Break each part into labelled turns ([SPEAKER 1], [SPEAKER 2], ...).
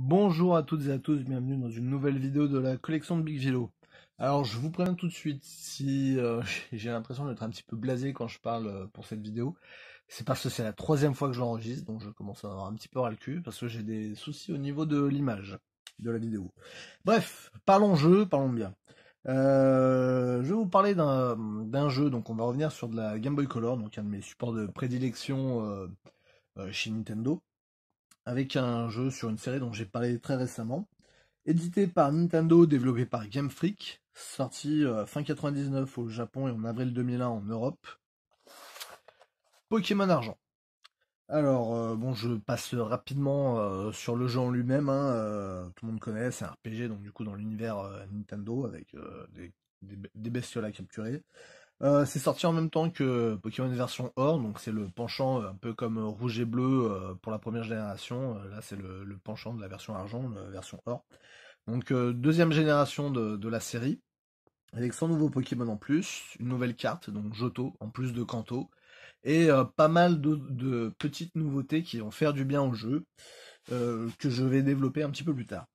[SPEAKER 1] Bonjour à toutes et à tous, bienvenue dans une nouvelle vidéo de la collection de Big Vilo. Alors je vous préviens tout de suite, si euh, j'ai l'impression d'être un petit peu blasé quand je parle euh, pour cette vidéo, c'est parce que c'est la troisième fois que je l'enregistre, donc je commence à avoir un petit peu ras le cul, parce que j'ai des soucis au niveau de l'image de la vidéo. Bref, parlons jeu, parlons bien. Euh, je vais vous parler d'un jeu, donc on va revenir sur de la Game Boy Color, donc un de mes supports de prédilection chez Nintendo avec un jeu sur une série dont j'ai parlé très récemment, édité par Nintendo, développé par Game Freak, sorti euh, fin 99 au Japon et en avril 2001 en Europe. Pokémon Argent. Alors, euh, bon, je passe rapidement euh, sur le jeu en lui-même. Hein, tout le monde connaît, c'est un RPG, donc du coup, dans l'univers Nintendo, avec des, des, bestioles à capturer. Euh, c'est sorti en même temps que Pokémon version or, donc c'est le penchant euh, un peu comme euh, rouge et bleu pour la première génération. là, c'est le, penchant de la version argent, la version or. Donc, deuxième génération de, la série, avec 100 nouveaux Pokémon en plus, une nouvelle carte, donc Johto, en plus de Kanto, et pas mal de, petites nouveautés qui vont faire du bien au jeu, que je vais développer un petit peu plus tard.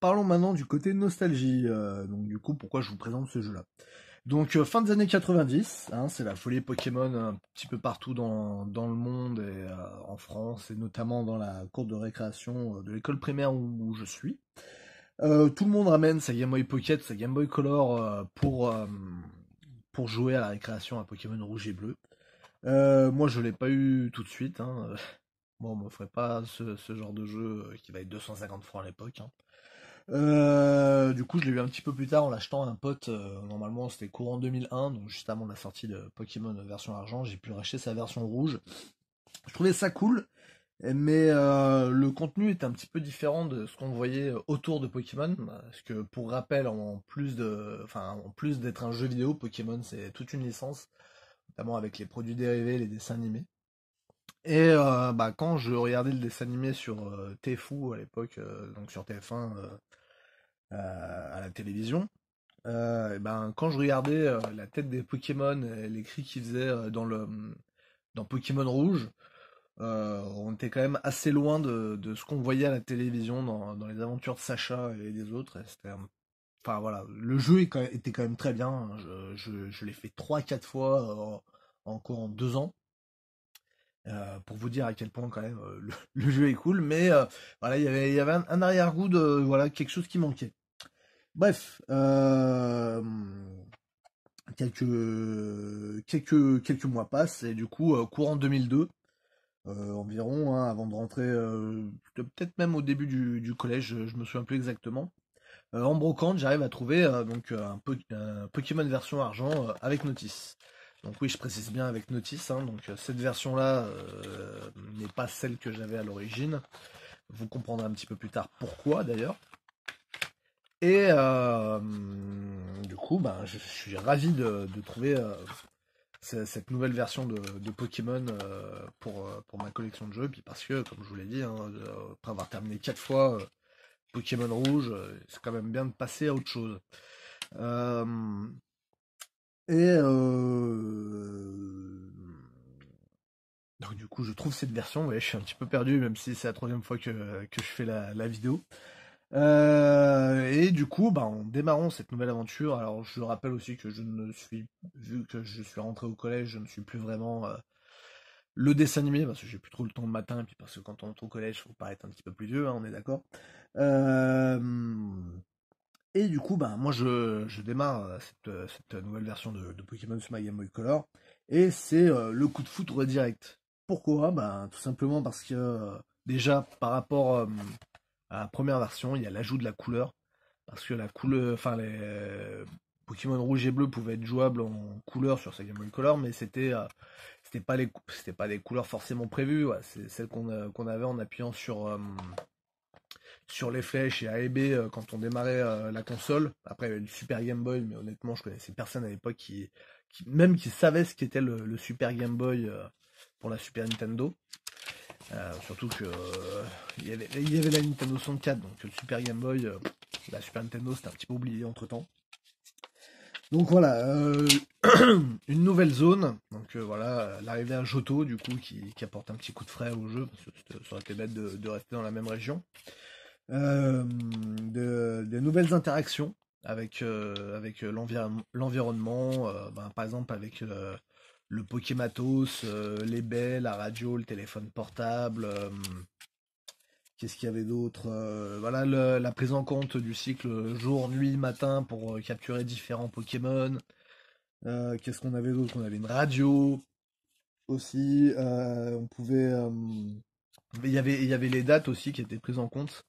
[SPEAKER 1] Parlons maintenant du côté nostalgie. Euh, donc du coup, pourquoi je vous présente ce jeu-là Donc euh, fin des années 90, hein, c'est la folie Pokémon un petit peu partout dans, le monde et euh, en France et notamment dans la cour de récréation de l'école primaire où, je suis. tout le monde ramène sa Game Boy Pocket, sa Game Boy Color pour, pour jouer à la récréation à Pokémon rouge et bleu. moi je l'ai pas eu tout de suite. Hein. Moi on ferait pas ce, genre de jeu qui va être 250 francs à l'époque. Hein. Euh, du coup, je l'ai eu un petit peu plus tard en l'achetant à un pote. Euh, normalement, c'était courant 2001, donc juste avant la sortie de Pokémon version argent, j'ai pu racheter sa version rouge. Je trouvais ça cool, mais euh, le contenu était un petit peu différent de ce qu'on voyait autour de Pokémon. Parce que, pour rappel, en plus de, enfin, en plus d'être un jeu vidéo, Pokémon c'est toute une licence, notamment avec les produits dérivés, les dessins animés. Et euh, bah, quand je regardais le dessin animé sur euh, à l'époque, euh, donc sur TF1 euh, à la télévision, et ben, quand je regardais la tête des Pokémon et les cris qu'ils faisaient dans, le, dans Pokémon Rouge, on était quand même assez loin de, de ce qu'on voyait à la télévision dans, dans, les aventures de Sacha et des autres. enfin voilà, le jeu était quand même très bien. Hein, je, je, l'ai fait 3-4 fois encore en 2 ans. Euh, pour vous dire à quel point quand même euh, le, jeu est cool, mais euh, voilà, il y avait, un, arrière-goût de voilà quelque chose qui manquait. Bref, quelques quelques quelques mois passent et du coup courant 2002 environ, hein, avant de rentrer, peut-être même au début du, collège, je me souviens plus exactement. en brocante, j'arrive à trouver donc un, Pokémon version argent avec notice. Donc oui, je précise bien avec notice, hein, donc euh, cette version-là euh, n'est pas celle que j'avais à l'origine. Vous comprendrez un petit peu plus tard pourquoi d'ailleurs. Et euh, du coup, ben, je, suis ravi de, trouver cette nouvelle version de, Pokémon pour, pour, ma collection de jeux. Puis parce que, comme je vous l'ai dit, hein, après avoir terminé 4 fois Pokémon Rouge, c'est quand même bien de passer à autre chose. Et euh, donc du coup, je trouve cette version. Ouais, je suis un petit peu perdu, même si c'est la troisième fois que, je fais la, vidéo. Euh, et du coup, bah, en démarrant cette nouvelle aventure, alors je rappelle aussi que je ne suis, vu que je suis rentré au collège, je ne suis plus vraiment euh, le dessin animé parce que j'ai plus trop le temps le matin, et puis parce que quand on entre au collège, il faut paraître un petit peu plus vieux, hein, on est d'accord. Et du coup, ben, moi je, démarre euh, cette, euh, euh, nouvelle version de, Pokémon sur ma Game Boy Color, et c'est le coup de foudre direct. Pourquoi ben, Tout simplement parce que déjà par rapport à la première version, il y a l'ajout de la couleur, parce que la couleur, enfin les Pokémon rouge et bleu pouvaient être jouables en couleur sur sa Game Boy Color, mais c'était c'était pas les pas des couleurs forcément prévues, c'est celle qu'on avait en appuyant sur sur les flèches et et B euh, quand on démarrait euh, la console. Après, il y avait le Super Game Boy, mais honnêtement, je connaissais personne à l'époque qui, même qui savait ce qu'était le, Super Game Boy euh, pour la Super Nintendo. surtout que il y, avait, y avait la Nintendo 64, donc le Super Game Boy, la Super Nintendo, c'était un petit peu oublié entre temps. Donc voilà, une nouvelle zone. Donc voilà, l'arrivée à joto du coup, qui, qui, apporte un petit coup de frais au jeu, parce ça aurait été bête de rester dans la même région. Euh, de, nouvelles interactions avec, euh, avec euh, l'environnement, ben, par exemple avec le Pokématos, les baies, la radio, le téléphone portable. Qu'est-ce qu'il y avait d'autre Voilà la prise en compte du cycle jour, nuit, matin pour capturer différents Pokémon. Qu'est-ce qu'on avait d'autre On avait une radio aussi. on pouvait y il y avait les dates aussi qui étaient prises en compte.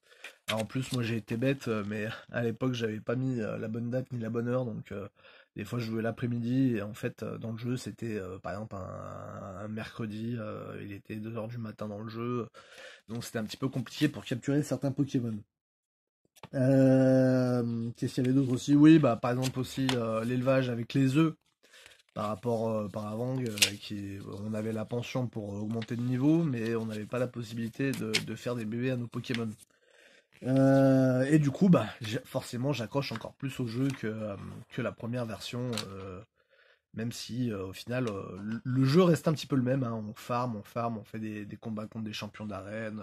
[SPEAKER 1] Ah, en plus, moi j'ai été bête, euh, mais à l'époque j'avais pas mis euh, la bonne date ni la bonne heure, donc euh, des fois je jouais l'après-midi et en fait dans le jeu c'était par exemple un, mercredi, il était 2h du matin dans le jeu, donc c'était un petit peu compliqué pour capturer certains Pokémon. Qu'est-ce qu'il y avait d'autre aussi Oui, bah par exemple aussi l'élevage avec les œufs par rapport euh, par avant euh, qui on avait la pension pour euh, augmenter de niveau mais on n'avait pas la possibilité de, faire des bébés à nos Pokémon et du coup bah forcément j'accroche encore plus au jeu que, que la première version même si au final le, jeu reste un petit peu le même hein. on farm on farm on fait des, combats contre des champions d'arène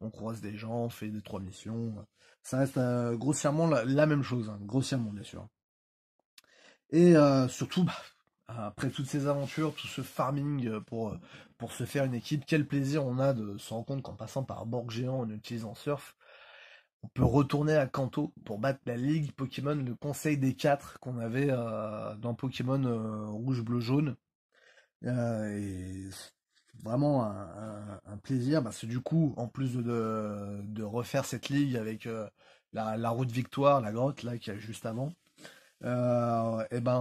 [SPEAKER 1] on croise des gens on fait des trois missions ça reste grossièrement la, même chose hein, grossièrement bien sûr et surtout bah, après toutes ces aventures, tout ce farming euh, pour, euh, pour se faire une équipe, quel plaisir on a de se rendre compte qu'en passant par Borg géant en utilisant Surf, on peut retourner à Kanto pour battre la Ligue Pokémon, le Conseil des quatre qu'on avait euh, dans Pokémon Rouge, Bleu, Jaune. et vraiment un, plaisir parce que du coup, en plus de, de, refaire cette ligue avec la, route victoire, la grotte là qu'il y a juste avant, et euh, eh ben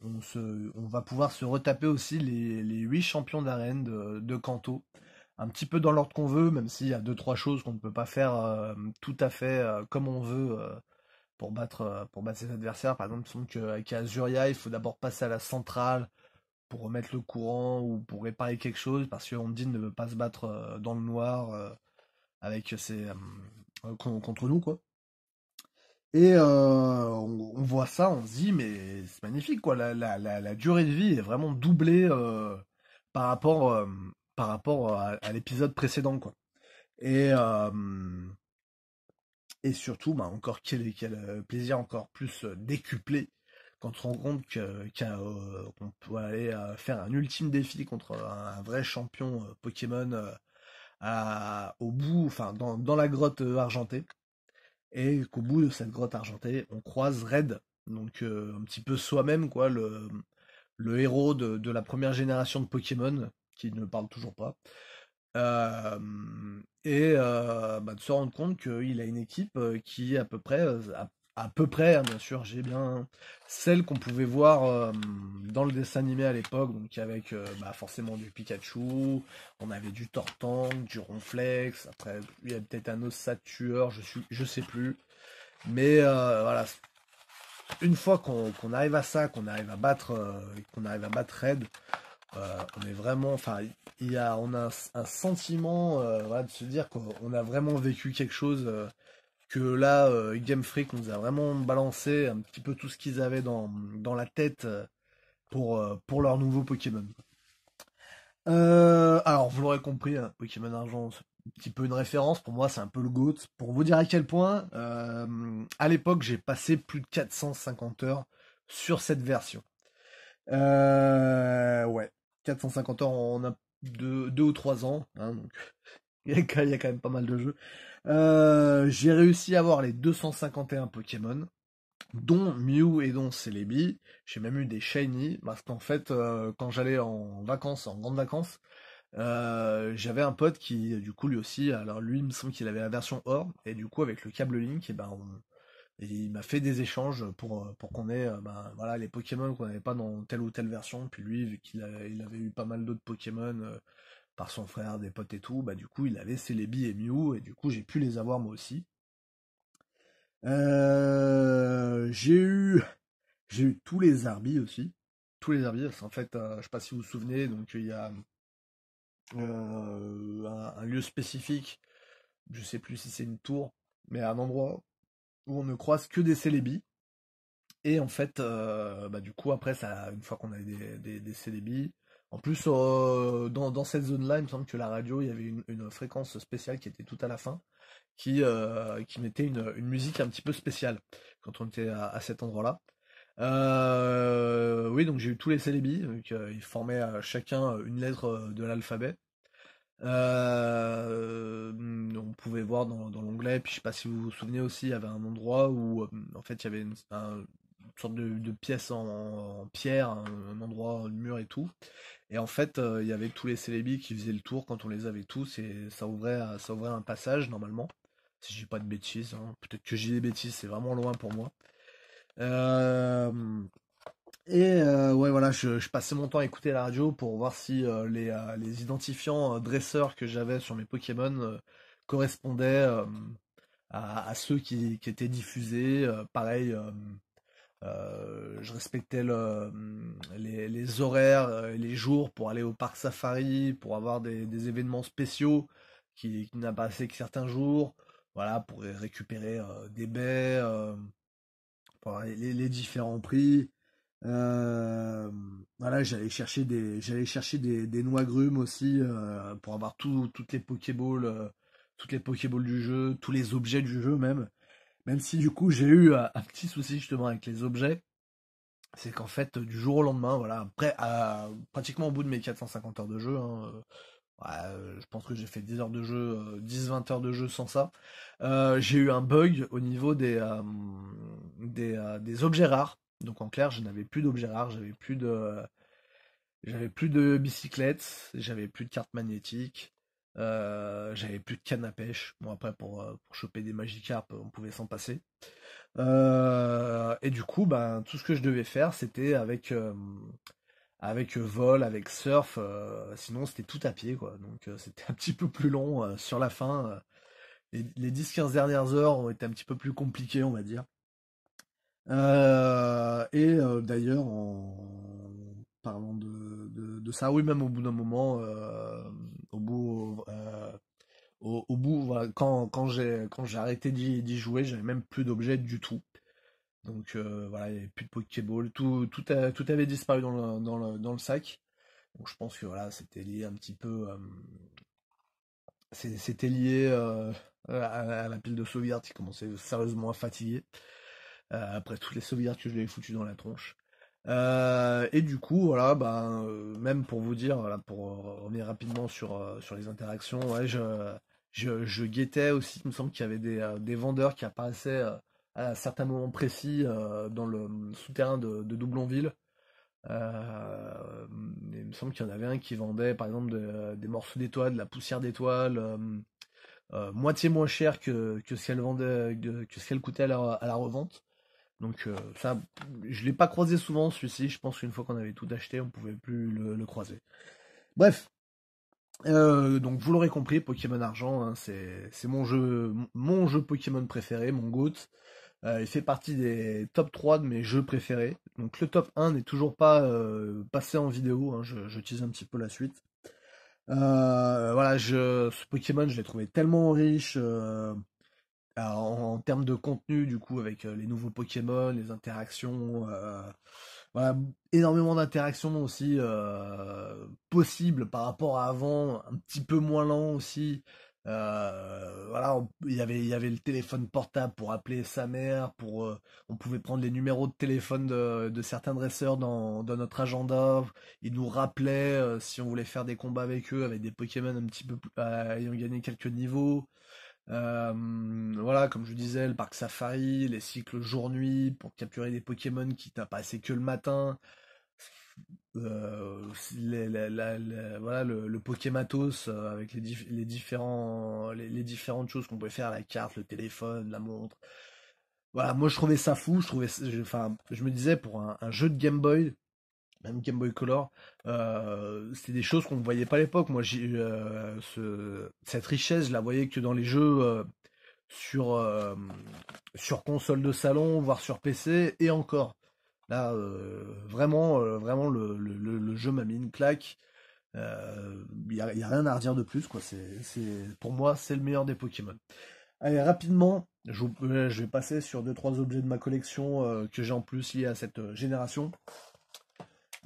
[SPEAKER 1] on, va pouvoir se retaper aussi les, les 8 champions d'arène de, Kanto. Un petit peu dans l'ordre qu'on veut, même s'il y a 2-3 choses qu'on ne peut pas faire euh, tout à fait euh, comme on veut pour, battre, pour ses adversaires. Par exemple, il Azuria, il faut d'abord passer à la centrale pour remettre le courant ou pour réparer quelque chose, parce que dit ne veut pas se battre dans le noir avec ses, contre nous. quoi. Et euh, on, voit ça, on se dit, mais c'est magnifique, quoi. La, durée de vie est vraiment doublée euh, par rapport, euh, par rapport à, l'épisode précédent, quoi. Et, et surtout, bah, encore quel, plaisir encore plus décuplé quand on se rend compte qu'on peut aller faire un ultime défi contre un, vrai champion Pokémon au bout, enfin, dans la grotte argentée et qu'au bout de cette grotte argentée, on croise Red, donc euh, un petit peu soi-même, quoi, le, héros de, la première génération de Pokémon, qui ne parle toujours pas. Euh, et euh, bah, de se rendre compte qu'il a une équipe qui à peu près a à peu près, hein, bien sûr, j'ai bien celle qu'on pouvait voir dans le dessin animé à l'époque, donc avec euh, bah, forcément du Pikachu, on avait du Tortank, du Ronflex, après il y a peut-être un Osatueur, je, suis, je sais plus. Mais euh, voilà, une fois qu'on arrive à ça, qu'on arrive à battre, euh, qu'on arrive à battre Red, on est vraiment, enfin, il y a, on a un, sentiment de se dire qu'on a vraiment vécu quelque chose que là, euh, Game Freak nous a vraiment balancé un petit peu tout ce qu'ils avaient dans, dans, la tête euh, pour, euh, pour leur nouveau Pokémon. alors, vous l'aurez compris, hein, Pokémon Argent, c'est un petit peu une référence. Pour moi, c'est un peu le GOAT. Pour vous dire à quel point, à l'époque, j'ai passé plus de 450 heures sur cette version. ouais, 450 heures en deux, deux, ou trois ans. Hein, il y, a, quand même pas mal de jeux. Euh, j'ai réussi à avoir les 251 Pokémon, dont Mew et dont Celebi. J'ai même eu des Shiny, parce qu'en fait, euh, quand j'allais en vacances, en grande vacances, euh, j'avais un pote qui, du coup, lui aussi, alors lui, il me semble qu'il avait la version or, et du coup, avec le câble Link, eh ben, et ben, il m'a fait des échanges pour, pour qu'on ait ben, voilà, les Pokémon qu'on n'avait pas dans telle ou telle version. Puis lui, vu qu'il il avait eu pas mal d'autres Pokémon par son frère, des potes et tout, bah du coup il avait Celebi et Mew, et du coup j'ai pu les avoir moi aussi. Euh, j'ai eu j'ai eu tous les Arby aussi. Tous les Arby, en fait, euh, je sais pas si vous vous souvenez, donc il y a euh, un, lieu spécifique, je sais plus si c'est une tour, mais un endroit où on ne croise que des célébies Et en fait, bah, du coup, après, ça, une fois qu'on a des, des, en plus, euh, dans, cette zone-là, il me semble que la radio, il y avait une, fréquence spéciale qui était tout à la fin, qui, euh, qui mettait une, musique un petit peu spéciale quand on était à, cet endroit-là. Euh, oui, donc j'ai eu tous les célébis, ils formaient chacun une lettre de l'alphabet. on pouvait voir dans, l'onglet, puis je ne sais pas si vous vous souvenez aussi, il y avait un endroit où en fait il y avait une, sorte de, pièce en, pierre, un endroit, un mur et tout. Et en fait, euh, il y avait tous les célébis qui faisaient le tour quand on les avait tous et ça ouvrait, euh, ça ouvrait un passage normalement. Si je dis pas de bêtises, hein. peut-être que j'ai des bêtises, c'est vraiment loin pour moi. Euh, et ouais, voilà, je, passais mon temps à écouter la radio pour voir si les, les, identifiants dresseurs que j'avais sur mes Pokémon correspondaient à, à, ceux qui, qui étaient diffusés. pareil, euh, je respectais euh, les, horaires et euh, les jours pour aller au parc safari, pour avoir des, événements spéciaux qui, qui n'a passé que certains jours, voilà, pour récupérer des baies, les, différents prix. voilà, j'allais chercher des, j'allais chercher des, noix grumes aussi pour avoir toutes les toutes les Pokéballs du jeu, tous les objets du jeu même. Même si du coup j'ai eu euh, un, petit souci justement avec les objets, c'est qu'en fait euh, du jour au lendemain, voilà, après pratiquement au bout de mes 450 heures de jeu, hein, euh, je pense que j'ai fait 10 heures de jeu, 10-20 heures de jeu sans ça, j'ai eu un bug au niveau des, des, des, objets rares. Donc en clair, je n'avais plus d'objets rares, j'avais plus de j'avais plus de bicyclettes, j'avais plus de cartes magnétiques. Euh, j'avais plus de canne à pêche. Bon, après, pour, euh, pour choper des Magikarp, on pouvait s'en passer. Euh, et du coup, ben, tout ce que je devais faire, c'était avec, avec vol, avec surf. sinon, c'était tout à pied, quoi. Donc, c'était un petit peu plus long sur la fin. les, 10-15 dernières heures ont été un petit peu plus compliquées, on va dire. et d'ailleurs, en parlant de, de, de, ça, oui, même au bout d'un moment, au bout, euh, au, bout, quand, quand j'ai quand j'ai arrêté d'y jouer, j'avais même plus d'objets du tout. Donc euh, voilà, il n'y avait plus de Pokéball, tout tout, tout avait disparu dans le, dans le, sac. Donc je pense que voilà, c'était lié un petit peu, euh, c'était lié à, la pile de sauvegarde qui commençait sérieusement à fatiguer après toutes les sauvegardes que je lui ai foutues dans la tronche. Euh, et du coup, voilà, bah, euh, même pour vous dire, pour euh, revenir rapidement sur, sur les interactions, je, je, guettais aussi, il me semble qu'il y avait des, des vendeurs qui apparaissaient à certains moments précis dans le souterrain de, de Doublonville. il me semble qu'il y en avait un qui vendait par exemple des morceaux d'étoiles, de la poussière d'étoiles, moitié moins cher que, ce qu'elle vendait, coûtait à la revente. Donc euh, ça, je l'ai pas croisé souvent celui-ci. Je pense qu'une fois qu'on avait tout acheté, on pouvait plus le, croiser. Bref, euh, donc vous l'aurez compris, Pokémon Argent, hein, c'est mon jeu, mon jeu Pokémon préféré, mon GOAT. Euh, il fait partie des top 3 de mes jeux préférés. Donc le top 1 n'est toujours pas passé en vidéo. Hein, je, tease un petit peu la suite. voilà, je, ce Pokémon, je l'ai trouvé tellement riche en, termes de contenu, du coup, avec euh, les nouveaux Pokémon, les interactions, euh, voilà, énormément d'interactions aussi euh, possibles par rapport à avant, un petit peu moins lent aussi. voilà, y il y avait le téléphone portable pour appeler sa mère, pour on pouvait prendre les numéros de téléphone de, de certains dresseurs dans, dans, notre agenda. Ils nous rappelaient si on voulait faire des combats avec eux, avec des Pokémon un petit peu ayant gagné quelques niveaux. Euh, voilà, comme je disais, le parc safari, les cycles jour-nuit pour capturer des Pokémon qui t'as passé que le matin. Euh, voilà le, Pokématos euh, avec les, les différents les, différentes choses qu'on pouvait faire la carte le téléphone la montre voilà moi je trouvais ça fou je trouvais enfin je me disais pour un jeu de Game Boy même Game Boy Color, euh, c'était des choses qu'on ne voyait pas à l'époque. Moi, j'ai, euh, cette richesse, je la voyais que dans les jeux euh, sur, sur console de salon, voire sur PC, et encore. Là, vraiment, vraiment, le, jeu m'a mis une claque. Il n'y a, rien à redire de plus. Quoi. C'est, pour moi, c'est le meilleur des Pokémon. Allez, rapidement, je, je vais passer sur deux trois objets de ma collection que j'ai en plus liés à cette génération.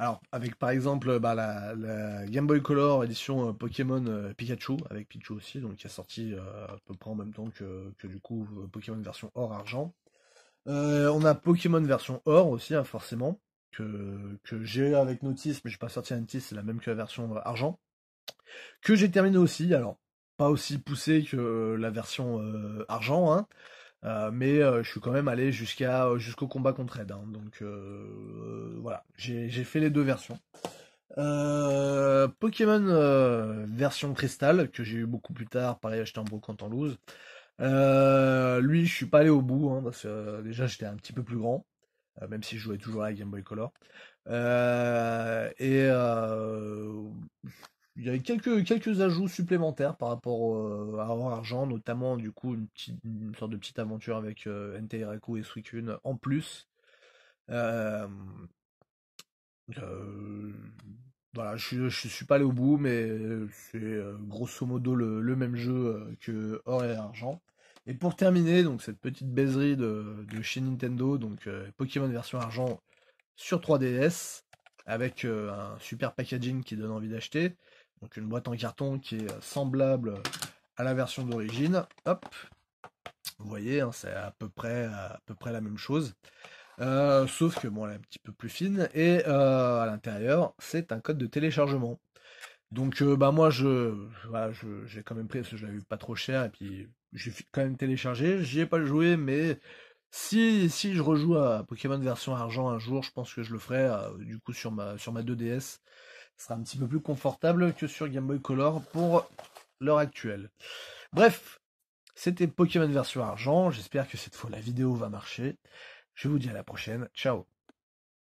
[SPEAKER 1] Alors, avec par exemple bah, la, Game Boy Color édition euh, Pokémon euh, Pikachu, avec Pikachu aussi, donc qui est sorti euh, à peu près en même temps que, du coup Pokémon version or argent. on a Pokémon version or aussi, hein, forcément, que, que j'ai avec Notice, mais n'ai pas sorti Notice, c'est la même que la version argent. Que j'ai terminé aussi, alors pas aussi poussé que la version argent, hein, euh, mais euh, je suis quand même allé jusqu'à euh, jusqu'au combat contre Red, hein. donc voilà, j'ai fait les deux versions. Pokémon version cristal que j'ai eu beaucoup plus tard, pareil acheté en brocante en loose. lui, je suis pas allé au bout hein, parce que déjà j'étais un petit peu plus grand, même si je jouais toujours à Game Boy Color. et il y avait quelques, quelques ajouts supplémentaires par rapport euh, à Or Argent, notamment du coup une, petite, sorte de petite aventure avec euh, et Suicune en plus. Euh, euh, voilà, je, ne suis pas allé au bout, mais c'est grosso modo le, même jeu que Or et Argent. Et pour terminer, donc cette petite baiserie de, de chez Nintendo, donc Pokémon version Argent sur 3DS avec un super packaging qui donne envie d'acheter. Donc une boîte en carton qui est euh, semblable à la version d'origine. Hop, vous voyez, hein, c'est à peu près à peu près la même chose. Euh, sauf que bon, elle est un petit peu plus fine et euh, à l'intérieur, c'est un code de téléchargement. Donc bah moi je voilà, j'ai quand même pris parce que je l'avais pas trop cher et puis j'ai quand même téléchargé, j'y ai pas joué mais si si je rejoue à Pokémon version argent un jour, je pense que je le ferai du coup sur ma sur ma 2DS ce sera un petit peu plus confortable que sur Game Boy Color pour l'heure actuelle. Bref, c'était Pokémon version argent. J'espère que cette fois la vidéo va marcher. Je vous dis à la prochaine. Ciao